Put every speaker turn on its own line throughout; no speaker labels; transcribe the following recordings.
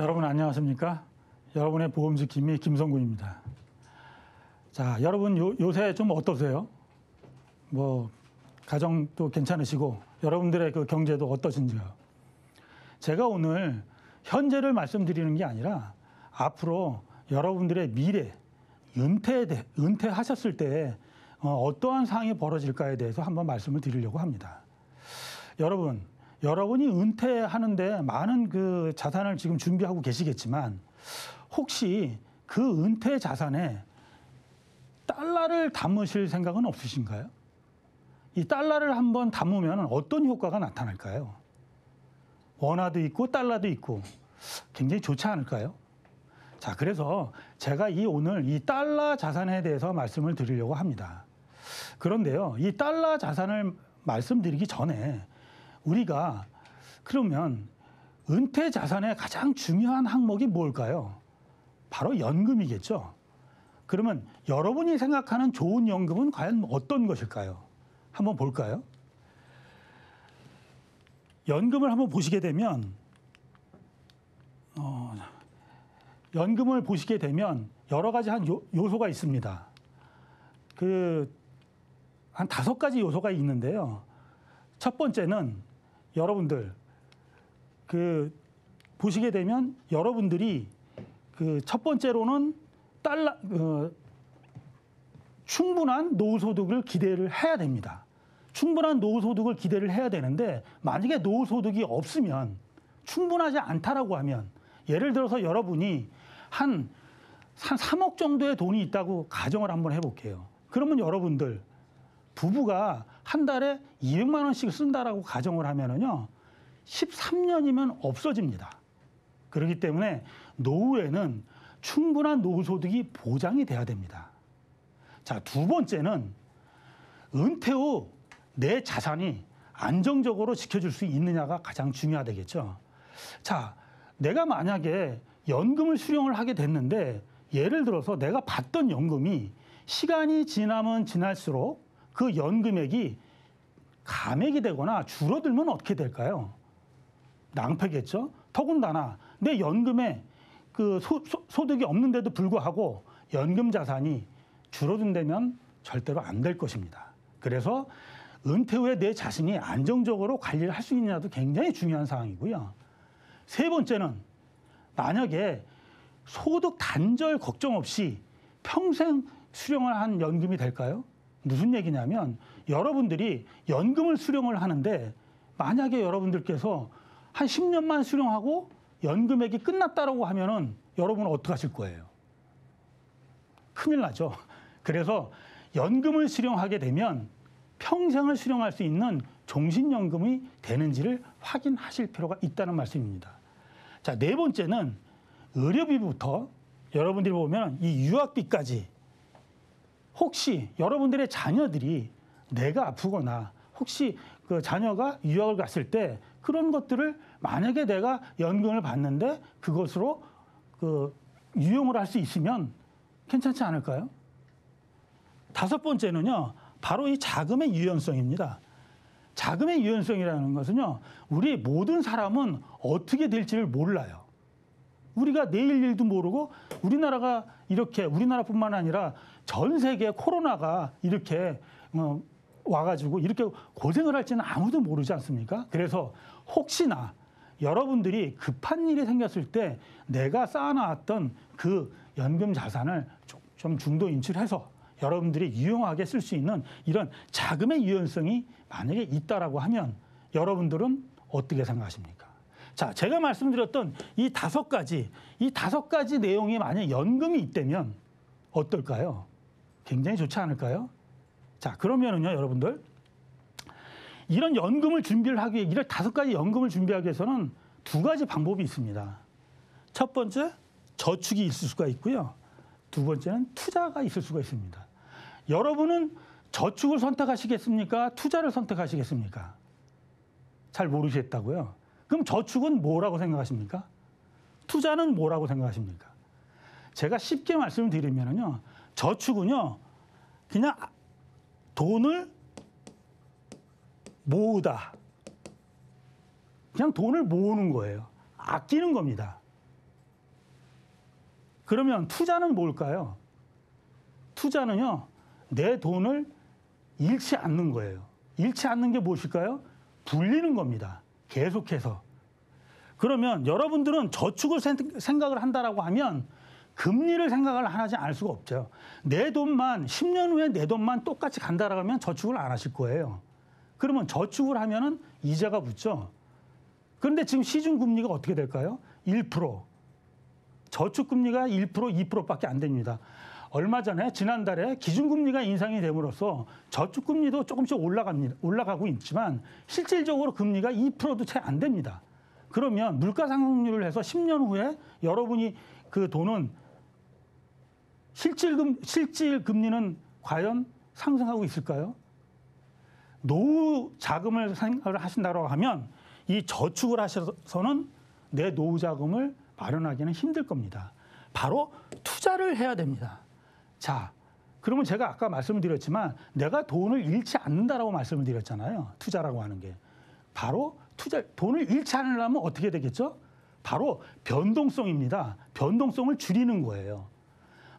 여러분 안녕하십니까? 여러분의 보험지킴이 김성구입니다. 자, 여러분 요, 요새 좀 어떠세요? 뭐 가정도 괜찮으시고 여러분들의 그 경제도 어떠신지요? 제가 오늘 현재를 말씀드리는 게 아니라 앞으로 여러분들의 미래, 은퇴에 대 은퇴하셨을 때 어, 어떠한 상황이 벌어질까에 대해서 한번 말씀을 드리려고 합니다. 여러분, 여러분이 은퇴하는데 많은 그 자산을 지금 준비하고 계시겠지만 혹시 그 은퇴 자산에 달러를 담으실 생각은 없으신가요? 이 달러를 한번 담으면 어떤 효과가 나타날까요? 원화도 있고 달러도 있고 굉장히 좋지 않을까요? 자, 그래서 제가 이 오늘 이 달러 자산에 대해서 말씀을 드리려고 합니다. 그런데요, 이 달러 자산을 말씀드리기 전에 우리가 그러면 은퇴 자산의 가장 중요한 항목이 뭘까요? 바로 연금이겠죠. 그러면 여러분이 생각하는 좋은 연금은 과연 어떤 것일까요? 한번 볼까요? 연금을 한번 보시게 되면 어, 연금을 보시게 되면 여러 가지 한 요, 요소가 있습니다. 그 한 다섯 가지 요소가 있는데요. 첫 번째는 여러분들 그 보시게 되면 여러분들이 그 첫 번째로는 달러 어, 충분한 노후 소득을 기대를 해야 됩니다. 충분한 노후 소득을 기대를 해야 되는데 만약에 노후 소득이 없으면 충분하지 않다라고 하면 예를 들어서 여러분이 한, 한 3억 정도의 돈이 있다고 가정을 한번 해볼게요. 그러면 여러분들 부부가 한 달에 200만 원씩 쓴다라고 가정을 하면은요. 13년이면 없어집니다. 그렇기 때문에 노후에는 충분한 노후 소득이 보장이 돼야 됩니다. 자, 두 번째는 은퇴 후 내 자산이 안정적으로 지켜줄 수 있느냐가 가장 중요하겠죠. 자, 내가 만약에 연금을 수령을 하게 됐는데 예를 들어서 내가 받던 연금이 시간이 지나면 지날수록 그 연금액이 감액이 되거나 줄어들면 어떻게 될까요? 낭패겠죠. 더군다나 내 연금에 그 소, 소 득이 없는데도 불구하고 연금 자산이 줄어든다면 절대로 안 될 것입니다. 그래서 은퇴 후에 내 자신이 안정적으로 관리를 할 수 있느냐도 굉장히 중요한 사항이고요. 세 번째는 만약에 소득 단절 걱정 없이 평생 수령을 한 연금이 될까요? 무슨 얘기냐면 여러분들이 연금을 수령을 하는데 만약에 여러분들께서 한 10년만 수령하고 연금액이 끝났다라고 하면은 여러분은 어떡하실 거예요? 큰일 나죠. 그래서 연금을 수령하게 되면 평생을 수령할 수 있는 종신연금이 되는지를 확인하실 필요가 있다는 말씀입니다. 자, 네 번째는 의료비부터 여러분들이 보면 이 유학비까지 혹시 여러분들의 자녀들이 내가 아프거나 혹시 그 자녀가 유학을 갔을 때 그런 것들을 만약에 내가 연금을 받는데 그것으로 그 유용을 할 수 있으면 괜찮지 않을까요? 다섯 번째는요, 바로 이 자금의 유연성입니다. 자금의 유연성이라는 것은요, 우리 모든 사람은 어떻게 될지를 몰라요. 우리가 내일 일도 모르고 우리나라가 이렇게 우리나라뿐만 아니라 전 세계 코로나가 이렇게 어, 와가지고 이렇게 고생을 할지는 아무도 모르지 않습니까? 그래서 혹시나 여러분들이 급한 일이 생겼을 때 내가 쌓아놨던 그 연금 자산을 좀 중도 인출해서 여러분들이 유용하게 쓸 수 있는 이런 자금의 유연성이 만약에 있다라고 하면 여러분들은 어떻게 생각하십니까? 자, 제가 말씀드렸던 이 다섯 가지, 이 다섯 가지 내용이 만약 연금이 있다면 어떨까요? 굉장히 좋지 않을까요? 자, 그러면은요, 여러분들. 이런 연금을 준비를 하기 위해, 이런 다섯 가지 연금을 준비하기 위해서는 두 가지 방법이 있습니다. 첫 번째, 저축이 있을 수가 있고요. 두 번째는 투자가 있을 수가 있습니다. 여러분은 저축을 선택하시겠습니까? 투자를 선택하시겠습니까? 잘 모르시겠다고요? 그럼 저축은 뭐라고 생각하십니까? 투자는 뭐라고 생각하십니까? 제가 쉽게 말씀드리면요. 저축은요, 그냥 돈을 모으다. 그냥 돈을 모으는 거예요. 아끼는 겁니다. 그러면 투자는 뭘까요? 투자는요, 내 돈을 잃지 않는 거예요. 잃지 않는 게 무엇일까요? 불리는 겁니다. 계속해서. 그러면 여러분들은 저축을 생각을 한다라고 하면 금리를 생각을 안 하지 않을 수가 없죠. 내 돈만 10년 후에 내 돈만 똑같이 간다라고 하면 저축을 안 하실 거예요. 그러면 저축을 하면은 이자가 붙죠. 그런데 지금 시중 금리가 어떻게 될까요? 1%. 저축 금리가 1% 2%밖에 안 됩니다. 얼마 전에 지난달에 기준금리가 인상이 됨으로써 저축금리도 조금씩 올라갑니다. 올라가고 있지만 실질적으로 금리가 2%도 채 안 됩니다. 그러면 물가상승률을 해서 10년 후에 여러분이 그 돈은 실질금, 실질금리는 과연 상승하고 있을까요? 노후 자금을 생각을 하신다고 하면 이 저축을 하셔서는 내 노후 자금을 마련하기는 힘들 겁니다. 바로 투자를 해야 됩니다. 자, 그러면 제가 아까 말씀을 드렸지만 내가 돈을 잃지 않는다라고 말씀을 드렸잖아요. 투자라고 하는 게. 바로 투자 돈을 잃지 않으려면 어떻게 되겠죠? 바로 변동성입니다. 변동성을 줄이는 거예요.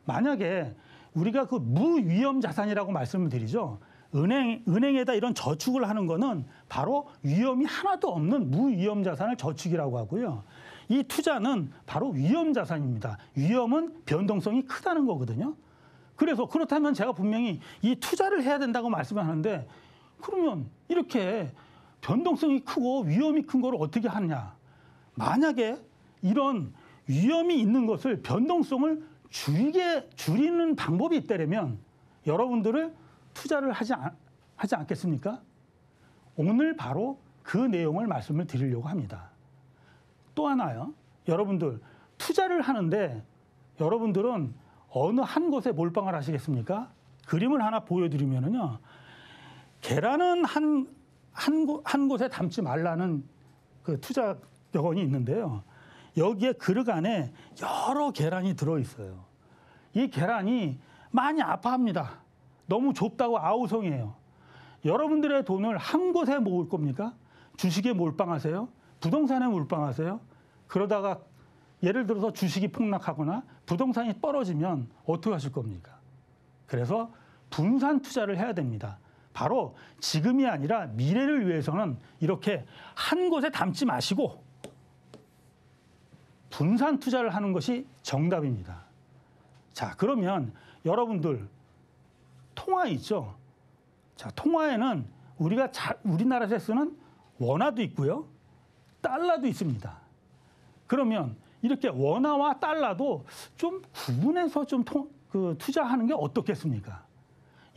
만약에 우리가 그 무위험 자산이라고 말씀을 드리죠. 은행, 은행에다 이런 저축을 하는 거는 바로 위험이 하나도 없는 무위험 자산을 저축이라고 하고요. 이 투자는 바로 위험 자산입니다. 위험은 변동성이 크다는 거거든요. 그래서 그렇다면 제가 분명히 이 투자를 해야 된다고 말씀을 하는데 그러면 이렇게 변동성이 크고 위험이 큰 걸 어떻게 하느냐. 만약에 이런 위험이 있는 것을 변동성을 줄이게 줄이는 방법이 있다면 여러분들을 투자를 하지 않, 하지 않겠습니까? 오늘 바로 그 내용을 말씀을 드리려고 합니다. 또 하나요. 여러분들 투자를 하는데 여러분들은 어느 한 곳에 몰빵을 하시겠습니까? 그림을 하나 보여드리면은요. 계란은 한, 한, 한 곳에 담지 말라는 그 투자 벽원이 있는데요. 여기에 그릇 안에 여러 계란이 들어있어요. 이 계란이 많이 아파합니다. 너무 좁다고 아우성이에요. 여러분들의 돈을 한 곳에 모을 겁니까? 주식에 몰빵하세요? 부동산에 몰빵하세요? 그러다가 예를 들어서 주식이 폭락하거나 부동산이 떨어지면 어떻게 하실 겁니까? 그래서 분산 투자를 해야 됩니다. 바로 지금이 아니라 미래를 위해서는 이렇게 한 곳에 담지 마시고 분산 투자를 하는 것이 정답입니다. 자, 그러면 여러분들 통화 있죠? 자, 통화에는 우리가 자, 우리나라에서 쓰는 원화도 있고요. 달러도 있습니다. 그러면 이렇게 원화와 달러도 좀 구분해서 좀 통, 그, 투자하는 게 어떻겠습니까?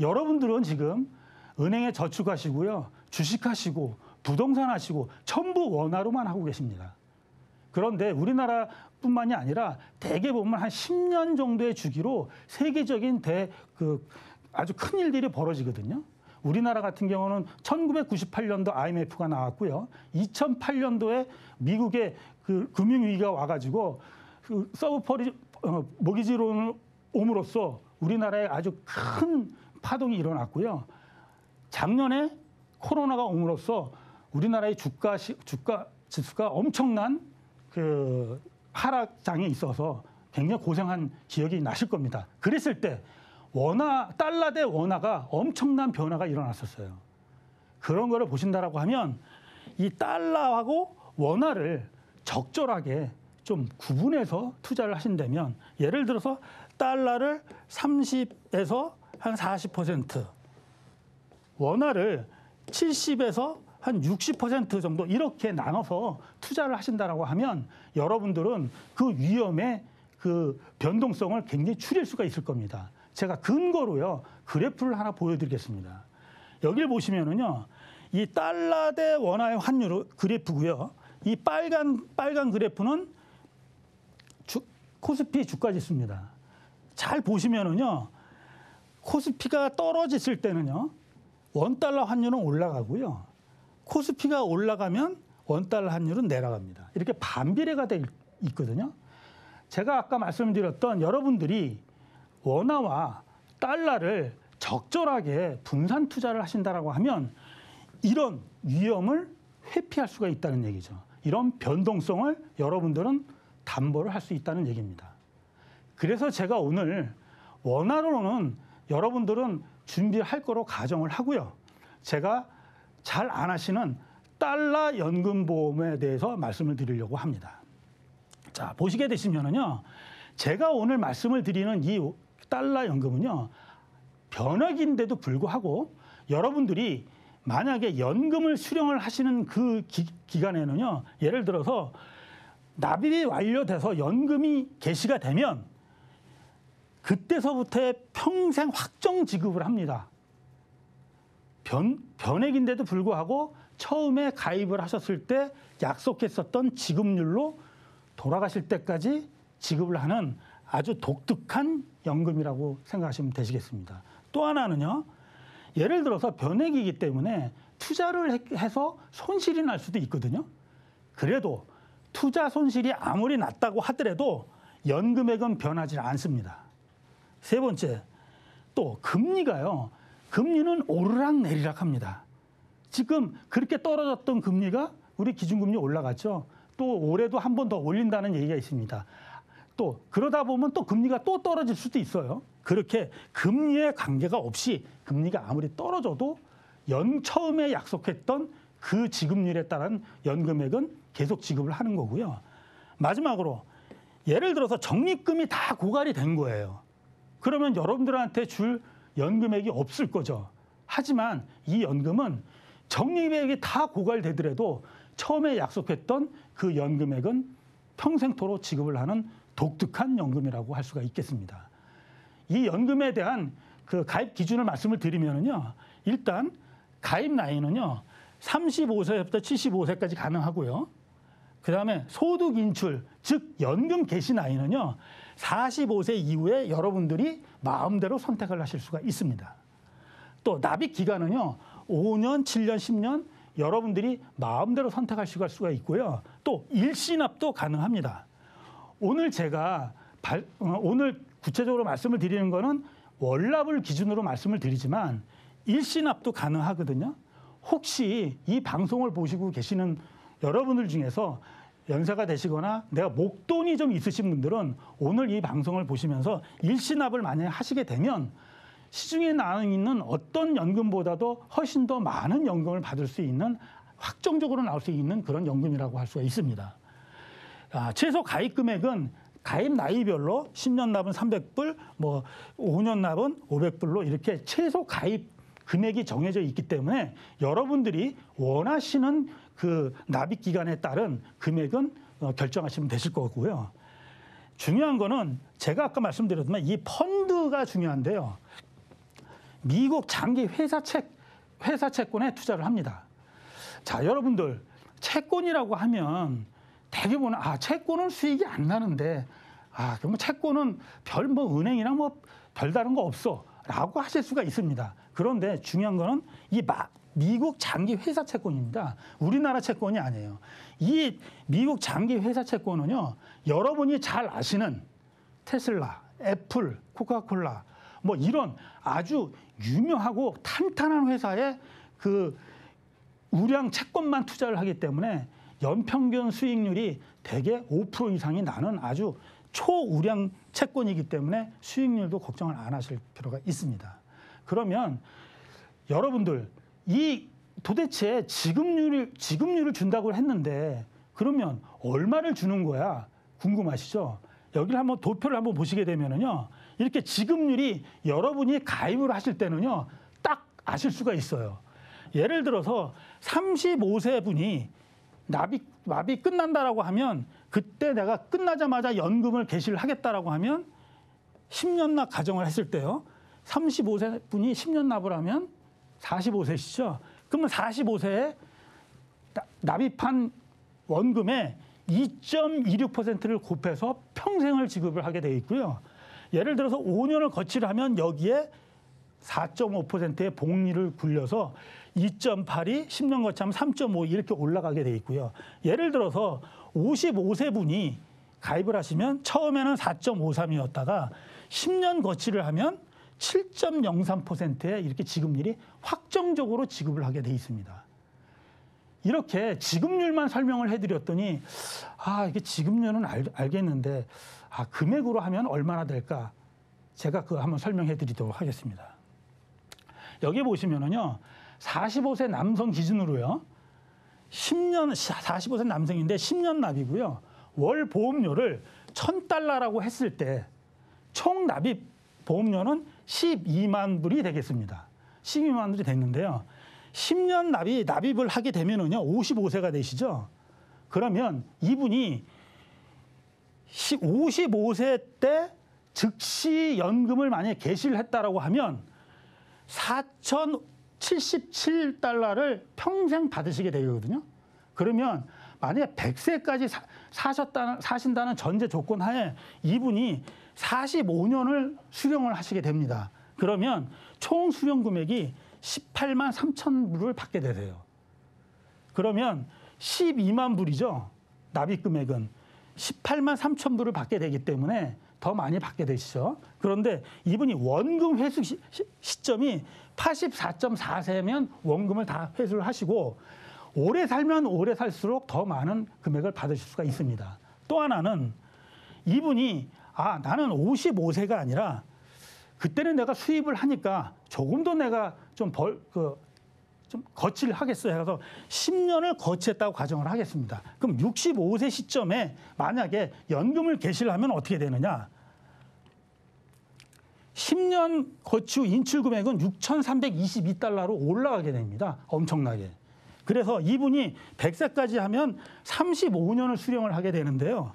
여러분들은 지금 은행에 저축하시고요. 주식하시고 부동산 하시고 전부 원화로만 하고 계십니다. 그런데 우리나라 뿐만이 아니라 대개 보면 한 10년 정도의 주기로 세계적인 대, 그 아주 큰 일들이 벌어지거든요. 우리나라 같은 경우는 1998년도 IMF가 나왔고요. 2008년도에 미국의 그 금융위기가 와가지고 그 서브퍼리 어, 모기지론을 옴으로써 우리나라에 아주 큰 파동이 일어났고요. 작년에 코로나가 옴으로써 우리나라의 주가 시, 주가 지수가 엄청난 그 하락장에 있어서 굉장히 고생한 기억이 나실 겁니다. 그랬을 때 원화 달러 대 원화가 엄청난 변화가 일어났었어요. 그런 거를 보신다라고 하면 이 달러하고 원화를 적절하게 좀 구분해서 투자를 하신다면 예를 들어서 달러를 30에서 한 40%, 원화를 70에서 한60% 정도 이렇게 나눠서 투자를 하신다라고 하면 여러분들은 그 위험의 그 변동성을 굉장히 줄일 수가 있을 겁니다. 제가 근거로요 그래프를 하나 보여드리겠습니다. 여기를 보시면은요 이 달러 대 원화의 환율 그래프고요. 이 빨간 빨간 그래프는 주, 코스피 주가 지수입니다. 잘 보시면은요 코스피가 떨어졌을 때는요 원 달러 환율은 올라가고요 코스피가 올라가면 원달러 환율은 내려갑니다. 이렇게 반비례가 돼 있거든요. 제가 아까 말씀드렸던 여러분들이 원화와 달러를 적절하게 분산 투자를 하신다라고 하면 이런 위험을 회피할 수가 있다는 얘기죠. 이런 변동성을 여러분들은 담보를 할 수 있다는 얘기입니다. 그래서 제가 오늘 원화로는 여러분들은 준비할 거로 가정을 하고요. 제가 잘안 하시는 달러 연금보험에 대해서 말씀을 드리려고 합니다. 자, 보시게 되시면은요. 제가 오늘 말씀을 드리는 이 달러 연금은요. 변액인데도 불구하고 여러분들이 만약에 연금을 수령을 하시는 그 기, 기간에는요. 예를 들어서 납입이 완료돼서 연금이 개시가 되면 그때서부터 평생 확정 지급을 합니다. 변, 변액인데도 불구하고 처음에 가입을 하셨을 때 약속했었던 지급률로 돌아가실 때까지 지급을 하는 아주 독특한 연금이라고 생각하시면 되시겠습니다. 또 하나는요. 예를 들어서 변액이기 때문에 투자를 해서 손실이 날 수도 있거든요. 그래도 투자 손실이 아무리 낮다고 하더라도 연금액은 변하지 않습니다. 세 번째, 또 금리가요. 금리는 오르락 내리락 합니다. 지금 그렇게 떨어졌던 금리가 우리 기준금리 올라갔죠. 또 올해도 한 번 더 올린다는 얘기가 있습니다. 또 그러다 보면 또 금리가 또 떨어질 수도 있어요. 그렇게 금리에 관계가 없이 금리가 아무리 떨어져도 연 처음에 약속했던 그 지급률에 따른 연금액은 계속 지급을 하는 거고요. 마지막으로 예를 들어서 적립금이 다 고갈이 된 거예요. 그러면 여러분들한테 줄 연금액이 없을 거죠. 하지만 이 연금은 적립액이 다 고갈되더라도 처음에 약속했던 그 연금액은 평생토로 지급을 하는 독특한 연금이라고 할 수가 있겠습니다. 이 연금에 대한 그 가입 기준을 말씀을 드리면요. 일단 가입 나이는요. 35세부터 75세까지 가능하고요. 그다음에 소득 인출 즉 연금 개시 나이는요. 45세 이후에 여러분들이 마음대로 선택을 하실 수가 있습니다. 또 납입 기간은요. 5년, 7년, 10년 여러분들이 마음대로 선택할 수가 있고요. 또 일시납도 가능합니다. 오늘 제가 발, 어, 오늘 구체적으로 말씀을 드리는 거는 월납을 기준으로 말씀을 드리지만 일시납도 가능하거든요. 혹시 이 방송을 보시고 계시는 여러분들 중에서 연세가 되시거나 내가 목돈이 좀 있으신 분들은 오늘 이 방송을 보시면서 일시납을 만약에 하시게 되면 시중에 나와 있는 어떤 연금보다도 훨씬 더 많은 연금을 받을 수 있는 확정적으로 나올 수 있는 그런 연금이라고 할 수가 있습니다. 아, 최소 가입 금액은 가입 나이별로 10년 납은 300불, 뭐 5년 납은 500불로 이렇게 최소 가입 금액이 정해져 있기 때문에 여러분들이 원하시는 그 납입 기간에 따른 금액은 어, 결정하시면 되실 거고요. 중요한 거는 제가 아까 말씀드렸지만 이 펀드가 중요한데요. 미국 장기 회사 채 회사 채권에 투자를 합니다. 자, 여러분들 채권이라고 하면 대개 보는 아, 채권은 수익이 안 나는데 아, 그러면 채권은 별 뭐 은행이나 뭐 별다른 거 없어라고 하실 수가 있습니다. 그런데 중요한 거는 이 마, 미국 장기 회사 채권입니다. 우리나라 채권이 아니에요. 이 미국 장기 회사 채권은요, 여러분이 잘 아시는 테슬라, 애플, 코카콜라, 뭐 이런 아주 유명하고 탄탄한 회사에그 우량 채권만 투자를 하기 때문에 연평균 수익률이 대개 5% 이상이 나는 아주 초우량 채권이기 때문에 수익률도 걱정을 안 하실 필요가 있습니다. 그러면 여러분들 이 도대체 지급률을 지급률을 준다고 했는데 그러면 얼마를 주는 거야? 궁금하시죠? 여기를 한번 도표를 한번 보시게 되면은요. 이렇게 지급률이 여러분이 가입을 하실 때는요. 딱 아실 수가 있어요. 예를 들어서 35세 분이 납입 납입 끝난다라고 하면 그때 내가 끝나자마자 연금을 개시를 하겠다라고 하면 10년 납 가정을 했을 때요. 35세 분이 10년 납을 하면 45세시죠? 그러면 45세에 납입한 원금에 2.26%를 곱해서 평생을 지급을 하게 돼 있고요. 예를 들어서 5년을 거치려면 여기에 4.5%의 복리를 굴려서 2.8이 10년 거치면 3.5 이렇게 올라가게 돼 있고요. 예를 들어서 55세 분이 가입을 하시면 처음에는 4.53이었다가 10년 거치를 하면 7.03%에 이렇게 지급률이 확정적으로 지급을 하게 돼 있습니다. 이렇게 지급률만 설명을 해드렸더니 아 이게 지급률은 알, 겠는데아 금액으로 하면 얼마나 될까 제가 그 한번 설명해드리도록 하겠습니다. 여기 보시면은요 45세 남성 기준으로요 10년 45세 남성인데 10년 납이고요 월 보험료를 1,000달러라고 했을 때 총 납입 보험료는 12만 불이 되겠습니다. 12만 불이 됐는데요. 10년 납입, 납입을 하게 되면은요, 55세가 되시죠? 그러면 이분이 55세 때 즉시 연금을 만약에 개시를 했다라고 하면 4,077달러를 평생 받으시게 되거든요. 그러면 만약에 100세까지 사, 셨다 는 사신다는 전제 조건 하에 이분이 45년을 수령을 하시게 됩니다. 그러면 총 수령 금액이 18만 3천 불을 받게 되세요. 그러면 12만 불이죠. 납입 금액은 18만 3천 불을 받게 되기 때문에 더 많이 받게 되시죠. 그런데 이분이 원금 회수 시, 점이 84.4세면 원금을 다 회수를 하시고 오래 살면 오래 살수록 더 많은 금액을 받으실 수가 있습니다. 또 하나는 이분이 아, 나는 55세가 아니라 그때는 내가 수입을 하니까 조금 더 내가 좀 벌, 그, 좀거칠 하겠어요. 해서 10년을 거치했다고 가정을 하겠습니다. 그럼 65세 시점에 만약에 연금을 개시를 하면 어떻게 되느냐? 10년 거치 후 인출 금액은 6,322달러로 올라가게 됩니다. 엄청나게. 그래서 이분이 100세까지 하면 35년을 수령을 하게 되는데요.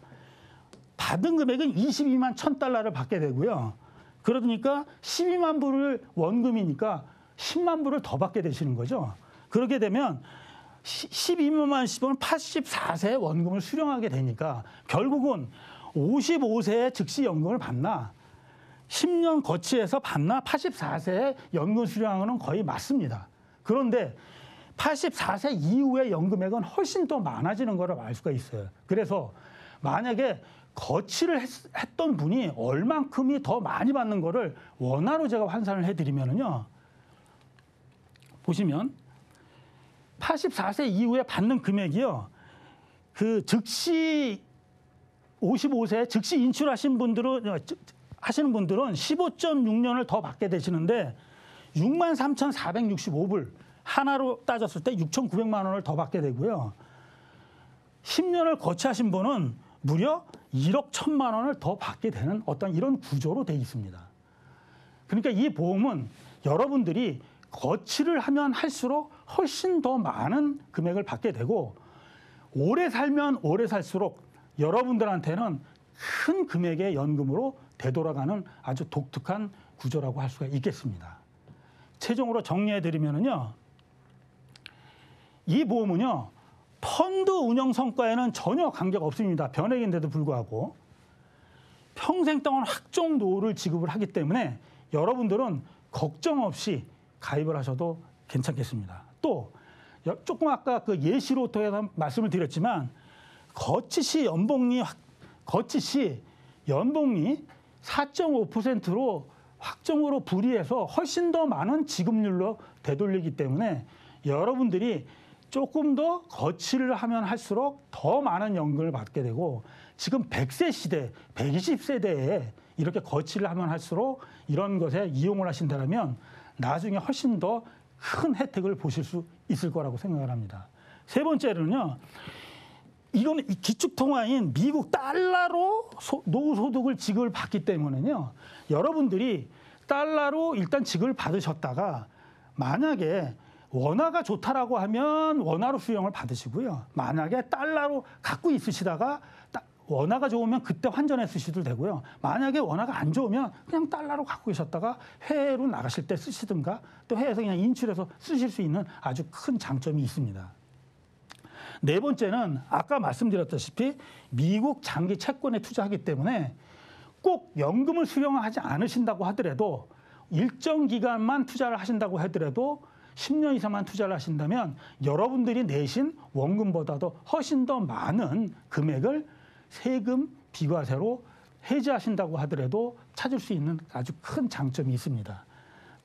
받은 금액은 22만 1000달러를 받게 되고요. 그러니까 12만 불을 원금이니까 10만 불을 더 받게 되시는 거죠. 그렇게 되면 12만 10원 84세 원금을 수령하게 되니까 결국은 55세에 즉시 연금을 받나 10년 거치해서 받나 84세에 연금 수령하는 거의 맞습니다. 그런데 84세 이후의 연금액은 훨씬 더 많아지는 거를 알 수가 있어요. 그래서 만약에 거치를 했, 던 분이 얼만큼이 더 많이 받는 거를 원화로 제가 환산을 해드리면은요. 보시면 84세 이후에 받는 금액이요. 그 즉시 55세 즉시 인출하신 분들은 어, 하시는 분들은 15.6년을 더 받게 되시는데 6 3,465불 하나로 따졌을 때 6,900만 원을 더 받게 되고요. 10년을 거치하신 분은 무려 1억 천만 원을 더 받게 되는 어떤 이런 구조로 돼 있습니다. 그러니까 이 보험은 여러분들이 거치를 하면 할수록 훨씬 더 많은 금액을 받게 되고 오래 살면 오래 살수록 여러분들한테는 큰 금액의 연금으로 되돌아가는 아주 독특한 구조라고 할 수가 있겠습니다. 최종으로 정리해 드리면요이 보험은요. 펀드 운영 성과에는 전혀 관계가 없습니다. 변액인데도 불구하고 평생 동안 확정 노후를 지급을 하기 때문에 여러분들은 걱정 없이 가입을 하셔도 괜찮겠습니다. 또 조금 아까 그 예시로 통해서 말씀을 드렸지만 거치시 연봉리 거치시 연봉리 4.5%로 확정으로 불이해서 훨씬 더 많은 지급률로 되돌리기 때문에 여러분들이 조금 더 거치를 하면 할수록 더 많은 연금을 받게 되고 지금 100세 시대, 120세대에 이렇게 거치를 하면 할수록 이런 것에 이용을 하신다면 나중에 훨씬 더 큰 혜택을 보실 수 있을 거라고 생각을 합니다. 세 번째로는요. 이건 기축통화인 미국 달러로 노후소득을 지급을 받기 때문에요. 여러분들이 달러로 일단 지급을 받으셨다가 만약에 원화가 좋다라고 하면 원화로 수령을 받으시고요. 만약에 달러로 갖고 있으시다가 원화가 좋으면 그때 환전해 쓰시도 되고요. 만약에 원화가 안 좋으면 그냥 달러로 갖고 계셨다가 해외로 나가실 때 쓰시든가 또 해외에서 그냥 인출해서 쓰실 수 있는 아주 큰 장점이 있습니다. 네 번째는 아까 말씀드렸다시피 미국 장기 채권에 투자하기 때문에 꼭 연금을 수령하지 않으신다고 하더라도 일정 기간만 투자를 하신다고 하더라도 10년 이상만 투자를 하신다면 여러분들이 내신 원금보다도 훨씬 더 많은 금액을 세금 비과세로 해지하신다고 하더라도 찾을 수 있는 아주 큰 장점이 있습니다.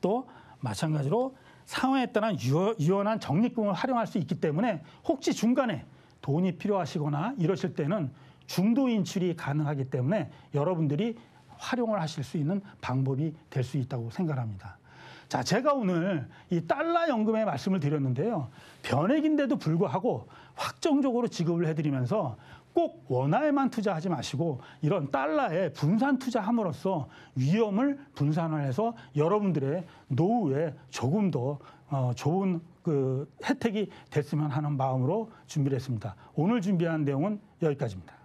또 마찬가지로 상황에 따른 유연한 적립금을 활용할 수 있기 때문에 혹시 중간에 돈이 필요하시거나 이러실 때는 중도 인출이 가능하기 때문에 여러분들이 활용을 하실 수 있는 방법이 될 수 있다고 생각합니다. 자, 제가 오늘 이 달러 연금의 말씀을 드렸는데요. 변액인데도 불구하고 확정적으로 지급을 해드리면서 꼭 원화에만 투자하지 마시고 이런 달러에 분산 투자함으로써 위험을 분산을 해서 여러분들의 노후에 조금 더 어, 좋은 그 혜택이 됐으면 하는 마음으로 준비를 했습니다. 오늘 준비한 내용은 여기까지입니다.